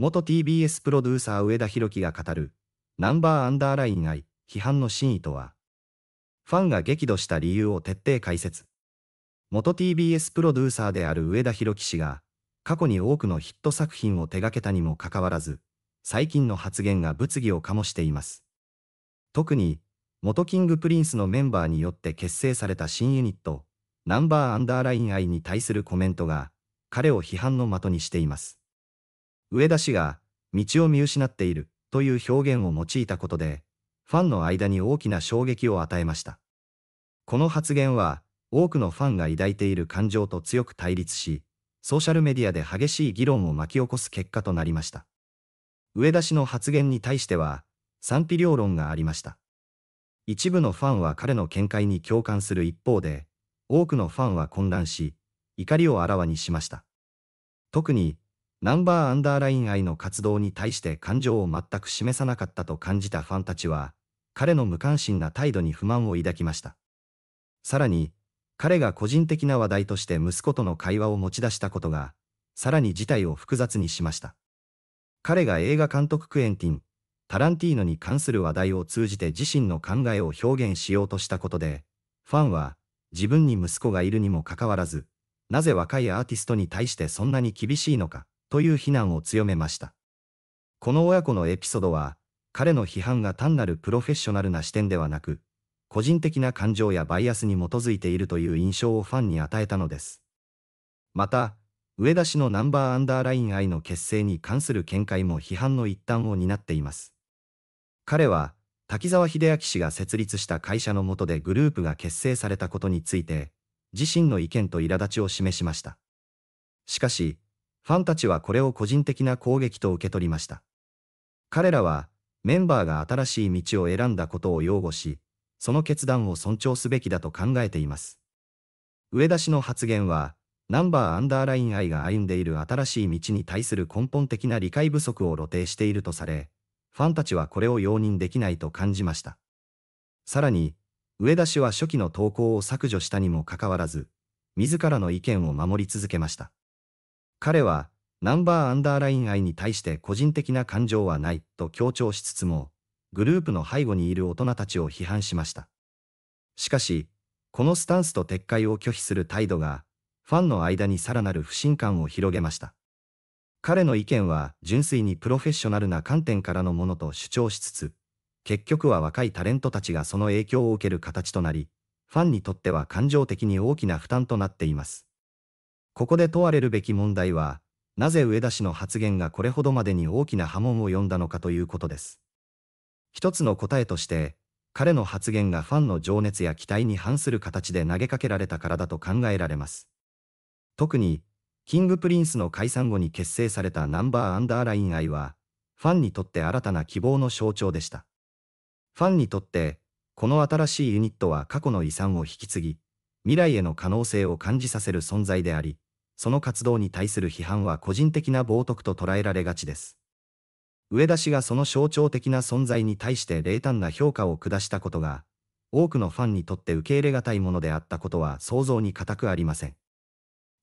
元 TBS プロデューサー上田博樹が語る、ナンバーアンダーライン愛、批判の真意とは、ファンが激怒した理由を徹底解説。元 TBS プロデューサーである上田博樹氏が、過去に多くのヒット作品を手掛けたにもかかわらず、最近の発言が物議を醸しています。特に、元キングプリンスのメンバーによって結成された新ユニット、ナンバーアンダーライン愛に対するコメントが、彼を批判の的にしています。上田氏が、道を見失っている、という表現を用いたことで、ファンの間に大きな衝撃を与えました。この発言は、多くのファンが抱いている感情と強く対立し、ソーシャルメディアで激しい議論を巻き起こす結果となりました。上田氏の発言に対しては、賛否両論がありました。一部のファンは彼の見解に共感する一方で、多くのファンは混乱し、怒りをあらわにしました。特に、ナンバーアンダーライン愛の活動に対して感情を全く示さなかったと感じたファンたちは、彼の無関心な態度に不満を抱きました。さらに、彼が個人的な話題として息子との会話を持ち出したことが、さらに事態を複雑にしました。彼が映画監督クエンティン、タランティーノに関する話題を通じて自身の考えを表現しようとしたことで、ファンは、自分に息子がいるにもかかわらず、なぜ若いアーティストに対してそんなに厳しいのか、という非難を強めました。この親子のエピソードは、彼の批判が単なるプロフェッショナルな視点ではなく、個人的な感情やバイアスに基づいているという印象をファンに与えたのです。また、上田氏のナンバーアンダーライン愛の結成に関する見解も批判の一端を担っています。彼は、滝沢秀明氏が設立した会社の下でグループが結成されたことについて、自身の意見と苛立ちを示しました。しかし、ファンたちはこれを個人的な攻撃と受け取りました。彼らは、メンバーが新しい道を選んだことを擁護し、その決断を尊重すべきだと考えています。上田氏の発言は、ナンバーアンダーライン愛が歩んでいる新しい道に対する根本的な理解不足を露呈しているとされ、ファンたちはこれを容認できないと感じました。さらに、上田氏は初期の投稿を削除したにもかかわらず、自らの意見を守り続けました。彼は、ナンバーアンダーライン愛に対して個人的な感情はないと強調しつつも、グループの背後にいる大人たちを批判しました。しかし、このスタンスと撤回を拒否する態度が、ファンの間にさらなる不信感を広げました。彼の意見は純粋にプロフェッショナルな観点からのものと主張しつつ、結局は若いタレントたちがその影響を受ける形となり、ファンにとっては感情的に大きな負担となっています。ここで問われるべき問題は、なぜ上田氏の発言がこれほどまでに大きな波紋を呼んだのかということです。一つの答えとして、彼の発言がファンの情熱や期待に反する形で投げかけられたからだと考えられます。特に、キングプリンスの解散後に結成されたナンバーアンダーライン愛は、ファンにとって新たな希望の象徴でした。ファンにとって、この新しいユニットは過去の遺産を引き継ぎ、未来への可能性を感じさせる存在であり、その活動に対する批判は個人的な冒涜と捉えられがちです。上田氏がその象徴的な存在に対して冷淡な評価を下したことが、多くのファンにとって受け入れがたいものであったことは想像に難くありません。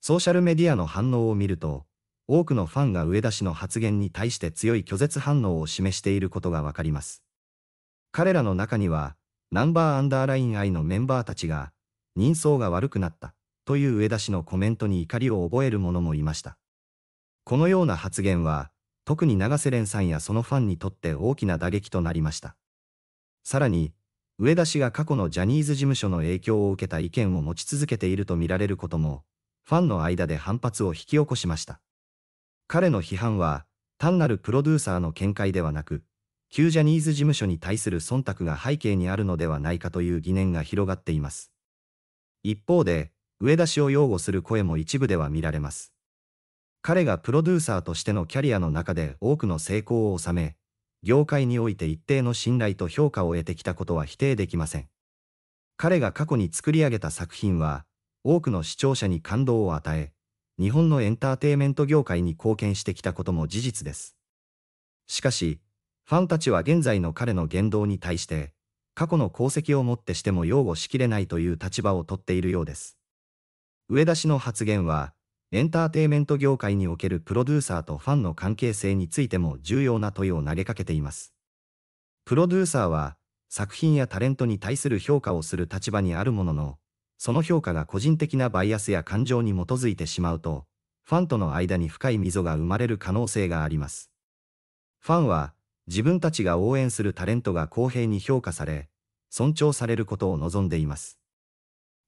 ソーシャルメディアの反応を見ると、多くのファンが上田氏の発言に対して強い拒絶反応を示していることがわかります。彼らの中には、ナンバーアンダーライン愛のメンバーたちが、人相が悪くなった。という上田氏のコメントに怒りを覚える者もいました。このような発言は、特に長瀬廉さんやそのファンにとって大きな打撃となりました。さらに、上田氏が過去のジャニーズ事務所の影響を受けた意見を持ち続けているとみられることも、ファンの間で反発を引き起こしました。彼の批判は、単なるプロデューサーの見解ではなく、旧ジャニーズ事務所に対する忖度が背景にあるのではないかという疑念が広がっています。一方で、上田氏を擁護する声も一部では見られます。彼がプロデューサーとしてのキャリアの中で多くの成功を収め、業界において一定の信頼と評価を得てきたことは否定できません。彼が過去に作り上げた作品は、多くの視聴者に感動を与え、日本のエンターテイメント業界に貢献してきたことも事実です。しかし、ファンたちは現在の彼の言動に対して、過去の功績をもってしても擁護しきれないという立場をとっているようです。植田氏の発言は、エンターテイメント業界におけるプロデューサーとファンの関係性についても重要な問いを投げかけています。プロデューサーは、作品やタレントに対する評価をする立場にあるものの、その評価が個人的なバイアスや感情に基づいてしまうと、ファンとの間に深い溝が生まれる可能性があります。ファンは、自分たちが応援するタレントが公平に評価され、尊重されることを望んでいます。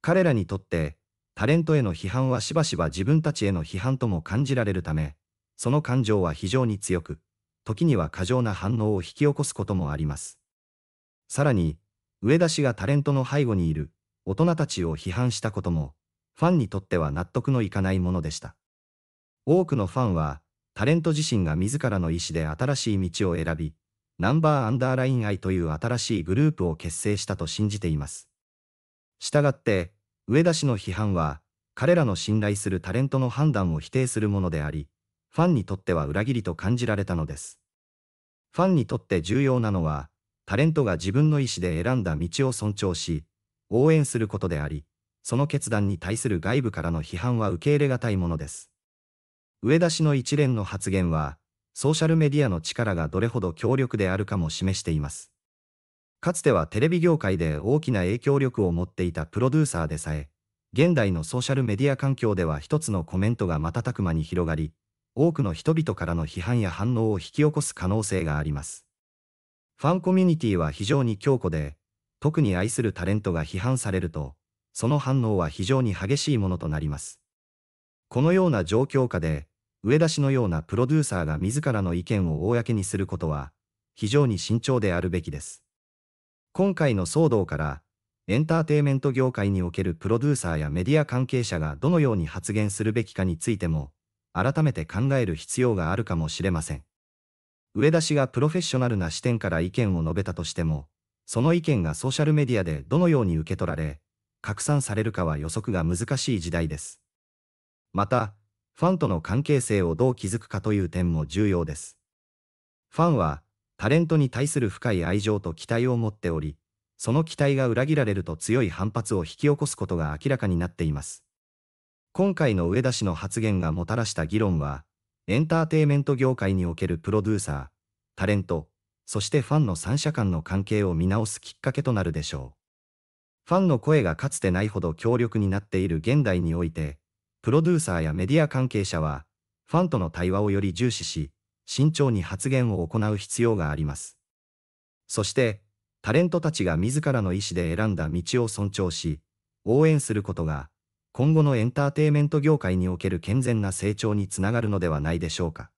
彼らにとって、タレントへの批判はしばしば自分たちへの批判とも感じられるため、その感情は非常に強く、時には過剰な反応を引き起こすこともあります。さらに、上田氏がタレントの背後にいる大人たちを批判したことも、ファンにとっては納得のいかないものでした。多くのファンは、タレント自身が自らの意思で新しい道を選び、ナンバーアンダーライン愛という新しいグループを結成したと信じています。したがって、植田氏の批判は、彼らの信頼するタレントの判断を否定するものであり、ファンにとっては裏切りと感じられたのです。ファンにとって重要なのは、タレントが自分の意思で選んだ道を尊重し、応援することであり、その決断に対する外部からの批判は受け入れがたいものです。上田氏の一連の発言は、ソーシャルメディアの力がどれほど強力であるかも示しています。かつてはテレビ業界で大きな影響力を持っていたプロデューサーでさえ、現代のソーシャルメディア環境では一つのコメントが瞬く間に広がり、多くの人々からの批判や反応を引き起こす可能性があります。ファンコミュニティは非常に強固で、特に愛するタレントが批判されると、その反応は非常に激しいものとなります。このような状況下で、上田氏のようなプロデューサーが自らの意見を公にすることは、非常に慎重であるべきです。今回の騒動から、エンターテイメント業界におけるプロデューサーやメディア関係者がどのように発言するべきかについても、改めて考える必要があるかもしれません。上田氏がプロフェッショナルな視点から意見を述べたとしても、その意見がソーシャルメディアでどのように受け取られ、拡散されるかは予測が難しい時代です。また、ファンとの関係性をどう築くかという点も重要です。ファンは、タレントに対する深い愛情と期待を持っており、その期待が裏切られると強い反発を引き起こすことが明らかになっています。今回の上田氏の発言がもたらした議論は、エンターテイメント業界におけるプロデューサー、タレント、そしてファンの三者間の関係を見直すきっかけとなるでしょう。ファンの声がかつてないほど強力になっている現代において、プロデューサーやメディア関係者は、ファンとの対話をより重視し、慎重に発言を行う必要があります。そして、タレントたちが自らの意思で選んだ道を尊重し、応援することが、今後のエンターテイメント業界における健全な成長につながるのではないでしょうか。